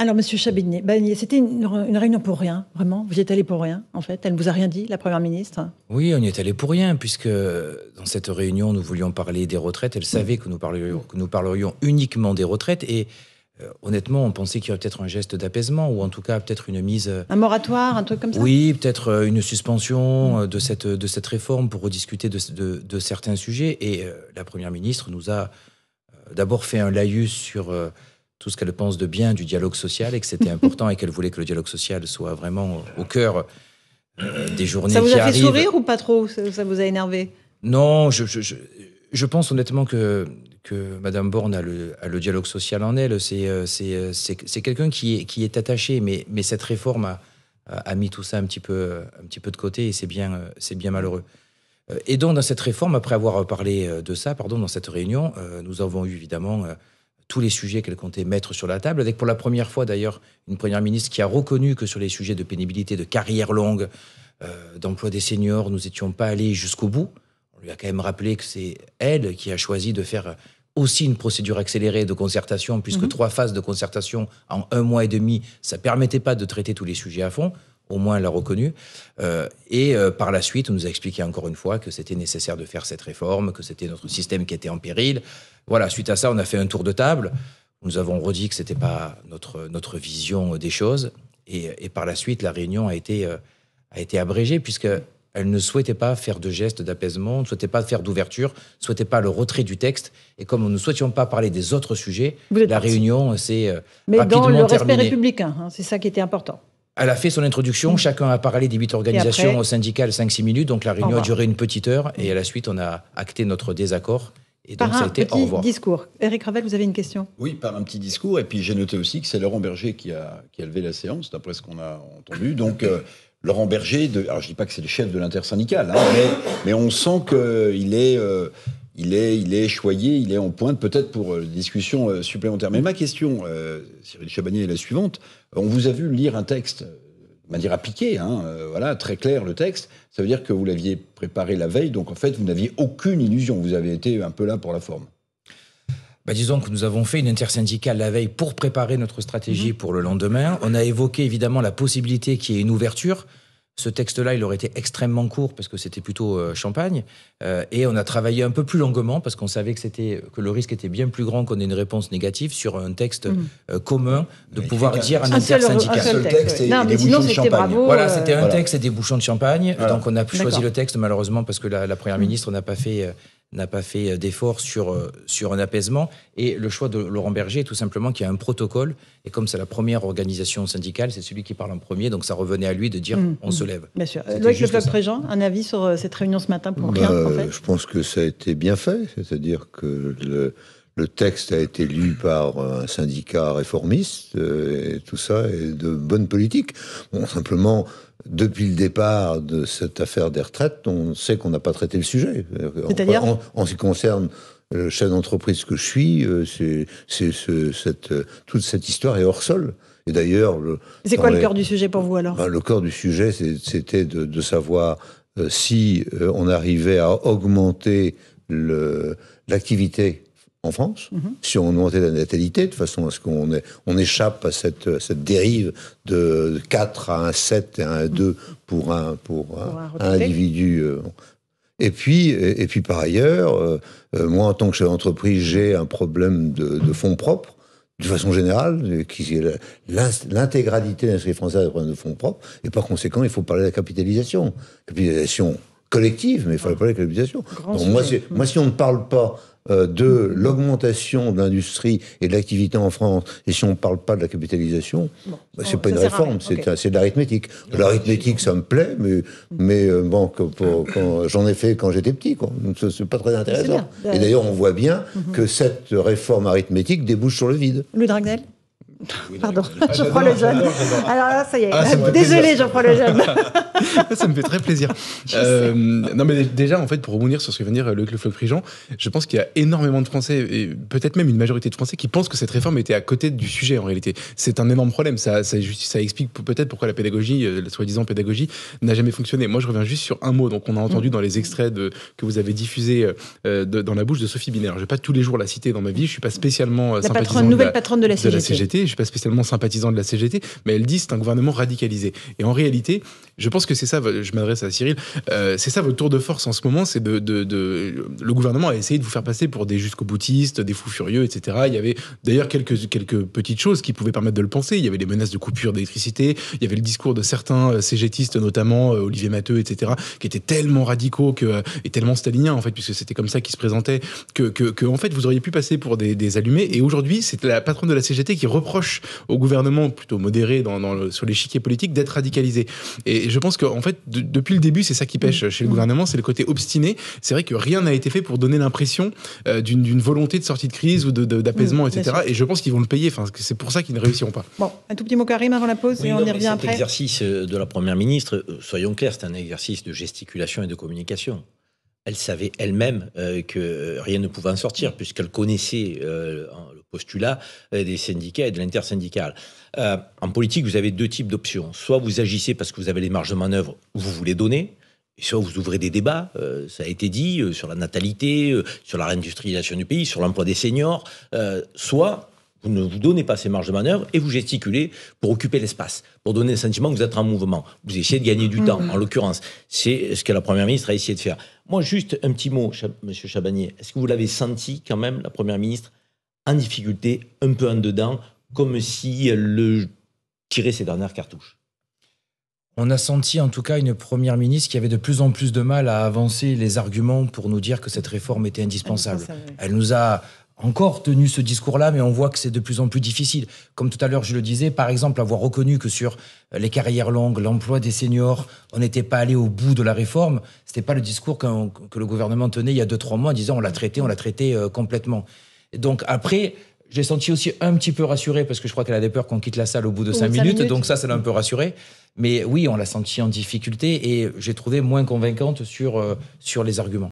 Alors, Monsieur Chabigny, bah, c'était une, réunion pour rien, vraiment. Vous y êtes allé pour rien, en fait. Elle ne vous a rien dit, la Première ministre Oui, on y est allé pour rien, puisque dans cette réunion, nous voulions parler des retraites. Elle savait que nous parlerions, que nous parlerions uniquement des retraites. Et euh, honnêtement, on pensait qu'il y aurait peut-être un geste d'apaisement, ou en tout cas peut-être une mise... Euh, un moratoire, un truc comme ça Oui, peut-être euh, une suspension de cette, de cette réforme pour rediscuter de, de, certains sujets. Et la Première ministre nous a d'abord fait un laïus sur tout ce qu'elle pense de bien du dialogue social et que c'était important et qu'elle voulait que le dialogue social soit vraiment au cœur euh, des journées Ça vous a fait sourire ou pas trop ça, vous a énervé Non, je, pense honnêtement que, que Madame Borne a le, dialogue social en elle. C'est, euh, euh, c'est, c'est, quelqu'un qui est, qui est attaché, mais, mais cette réforme a, a mis tout ça un petit peu, un petit peu de côté et c'est bien, c'est bien malheureux. Et donc, dans cette réforme, après avoir parlé de ça, pardon, dans cette réunion, nous avons eu évidemment tous les sujets qu'elle comptait mettre sur la table, avec pour la première fois d'ailleurs une première ministre qui a reconnu que sur les sujets de pénibilité, de carrière longue, euh, d'emploi des seniors, nous n'étions pas allés jusqu'au bout. On lui a quand même rappelé que c'est elle qui a choisi de faire aussi une procédure accélérée de concertation, puisque mhm. trois phases de concertation en un mois et demi, ça permettait pas de traiter tous les sujets à fond au moins elle l'a reconnu. Euh, et euh, par la suite, on nous a expliqué encore une fois que c'était nécessaire de faire cette réforme, que c'était notre système qui était en péril. Voilà, suite à ça, on a fait un tour de table. Nous avons redit que ce n'était pas notre, notre vision des choses. Et, par la suite, la réunion a été, euh, a été abrégée, puisqu'elle ne souhaitait pas faire de gestes d'apaisement, ne souhaitait pas faire d'ouverture, ne souhaitait pas le retrait du texte. Et comme nous ne souhaitions pas parler des autres sujets, la réunion c'est rapidement terminée. Mais dans le respect républicain, hein, c'est ça qui était important. Elle a fait son introduction, mm. chacun a parlé des huit organisations au syndical 5-6 minutes, donc la réunion a duré une petite heure, et à la suite, on a acté notre désaccord. Et donc, ça a été discours. Eric Ravel, vous avez une question Oui, par un petit discours. Et puis, j'ai noté aussi que c'est Laurent Berger qui a, qui levé la séance, d'après ce qu'on a entendu. Donc, euh, Laurent Berger, de, alors je ne dis pas que c'est le chef de l'intersyndicale, hein, mais, on sent qu'il est. Euh, il est, il est choyé, il est en pointe, peut-être pour euh, discussion euh, supplémentaire. Mais ma question, euh, Cyril Chabanier, est la suivante. On vous a vu lire un texte de manière appliquée, hein, voilà, très clair le texte. Ça veut dire que vous l'aviez préparé la veille, donc en fait, vous n'aviez aucune illusion. Vous avez été un peu là pour la forme. Bah disons que nous avons fait une intersyndicale la veille pour préparer notre stratégie mhm. pour le lendemain. On a évoqué évidemment la possibilité qu'il y ait une ouverture. Ce texte-là, il aurait été extrêmement court parce que c'était plutôt euh, champagne. Euh, et on a travaillé un peu plus longuement parce qu'on savait que, que le risque était bien plus grand qu'on ait une réponse négative sur un texte mm. euh, commun, de pouvoir dire un, Un seul texte et, des bouchons de champagne. voilà, c'était un texte et des bouchons de champagne. Donc on a choisi le texte malheureusement parce que la Première mm. ministre n'a pas fait n'a pas fait euh, d'efforts sur, euh, sur un apaisement. Et le choix de Laurent Berger est tout simplement qu'il y a un protocole. Et comme c'est la première organisation syndicale, c'est celui qui parle en premier. Donc ça revenait à lui de dire mm, on mm. se lève. Bien sûr. Loïc leclerc un avis sur euh, cette réunion ce matin pour bah, en Je pense que ça a été bien fait. C'est-à-dire que le, le texte a été lu par un syndicat réformiste, euh, et tout ça est de bonne politique. Bon, simplement, depuis le départ de cette affaire des retraites, on sait qu'on n'a pas traité le sujet. en, ce qui concerne le chef d'entreprise que je suis, euh, c'est, cette, toute cette histoire est hors sol. Et d'ailleurs, c'est quoi le cœur du sujet pour vous alors ben, Le cœur du sujet, c'était de, savoir euh, si on arrivait à augmenter l'activité en France, mhm. si on augmentait la natalité, de façon à ce qu'on on échappe à cette, cette, dérive de 4 à 1, 7 et un 2 pour un, pour, un, individu. Euh. Et puis, et, puis par ailleurs, euh, euh, moi en tant que chef d'entreprise, j'ai un problème de, fonds propres de façon générale, l'intégralité de l'industrie française a problème de fonds propres, et par conséquent, il faut parler de la capitalisation. Capitalisation collective, mais il faut parler de la capitalisation. moi, si, moi, si on ne parle pas euh, de l'augmentation de l'industrie et de l'activité en France, et si on ne parle pas de la capitalisation, ce bah, n'est c'est pas une réforme, c'est de l'arithmétique. L'arithmétique, ça me plaît, mais, euh, j'en ai fait quand j'étais petit, Ce n'est pas très intéressant. et d'ailleurs, on voit bien mhm. que cette réforme arithmétique débouche sur le vide. Le Dragnel Pardon. Je prends le jeune. Alors là, ça y est. je prends le jeune. ça me fait très plaisir. Euh, non, mais déjà, en fait, pour rebondir sur ce que vient de dire euh, le Floc-Prigent, je pense qu'il y a énormément de Français, et peut-être même une majorité de Français, qui pensent que cette réforme était à côté du sujet en réalité. C'est un énorme problème. Ça, ça explique peut-être pourquoi la pédagogie, euh, la soi-disant pédagogie, n'a jamais fonctionné. Moi, je reviens juste sur un mot. Donc, on a entendu mm. dans les extraits de, que vous avez diffusés dans la bouche de Sophie Binaire. Je ne vais pas tous les jours la citer dans ma vie. Je ne suis pas spécialement. la patronne, nouvelle patronne De la CGT je suis pas spécialement sympathisant de la CGT, mais elle dit c'est un gouvernement radicalisé. Et en réalité, je pense que c'est ça, je m'adresse à Cyril, euh, c'est ça votre tour de force en ce moment, c'est de, Le gouvernement a essayé de vous faire passer pour des jusqu'au boutistes, des fous furieux, etc. Il y avait d'ailleurs quelques, quelques petites choses qui pouvaient permettre de le penser. Il y avait les menaces de coupure d'électricité, il y avait le discours de certains euh, CGTistes, notamment euh, Olivier Matteux, etc., qui étaient tellement radicaux que, et tellement staliniens, en fait, puisque c'était comme ça qu'ils se présentaient, que, que, en fait, vous auriez pu passer pour des, des allumés. Et aujourd'hui, c'est la patronne de la CGT qui reproche au gouvernement plutôt modéré dans, dans le, sur l'échiquier politique d'être radicalisé. Et je pense qu'en fait, depuis le début, c'est ça qui pêche mm. chez le gouvernement, c'est le côté obstiné. C'est vrai que rien n'a été fait pour donner l'impression euh, d'une volonté de sortie de crise ou d'apaisement, mm, etc. Et je pense qu'ils vont le payer. Enfin, c'est pour ça qu'ils ne réussiront pas. Bon, un tout petit mot Karim avant la pause et on y revient cet après. L'exercice euh, de la première ministre, euh, soyons clairs, c'est un exercice de gesticulation et de communication elle savait elle-même que rien ne pouvait en sortir, mm. puisqu'elle connaissait postulat euh, des syndicats et de l'intersyndicale. Euh, en politique, vous avez deux types d'options. Soit vous agissez parce que vous avez les marges de manœuvre, vous voulez donner, et soit vous ouvrez des débats, euh, ça a été dit, euh, sur la natalité, sur la réindustrialisation du pays, sur l'emploi des seniors, soit vous ne vous donnez pas ces marges de manœuvre et vous gesticulez pour occuper l'espace, pour donner le sentiment que vous êtes en mouvement. Vous essayez de gagner du mm. temps, mm. en l'occurrence. C'est ce que la Première ministre a essayé de faire. Moi, juste un petit mot, M. Monsieur Chabanier. Est-ce que vous l'avez senti quand même, la Première ministre, en difficulté, un peu en dedans, comme si elle tirait ses dernières cartouches. On a senti en tout cas une première ministre qui avait de plus en plus de mal à avancer les arguments pour nous dire que cette réforme était indispensable. Elle nous a encore tenu ce discours-là, mais on voit que c'est de plus en plus difficile. Comme tout à l'heure, je le disais, par exemple, avoir reconnu que sur les carrières longues, l'emploi des seniors, on n'était pas allé au bout de la réforme, c'était pas le discours que le gouvernement tenait il y a deux, trois mois en disant on l'a traité, on l'a traité euh, complètement. Donc après, j'ai senti aussi un petit peu rassuré parce que je crois qu'elle a des peur qu'on quitte la salle au bout de cinq minutes, donc ça, ça l'a un peu rassuré. Mais oui, on l'a senti en difficulté et j'ai trouvé moins convaincante sur, euh, sur les arguments.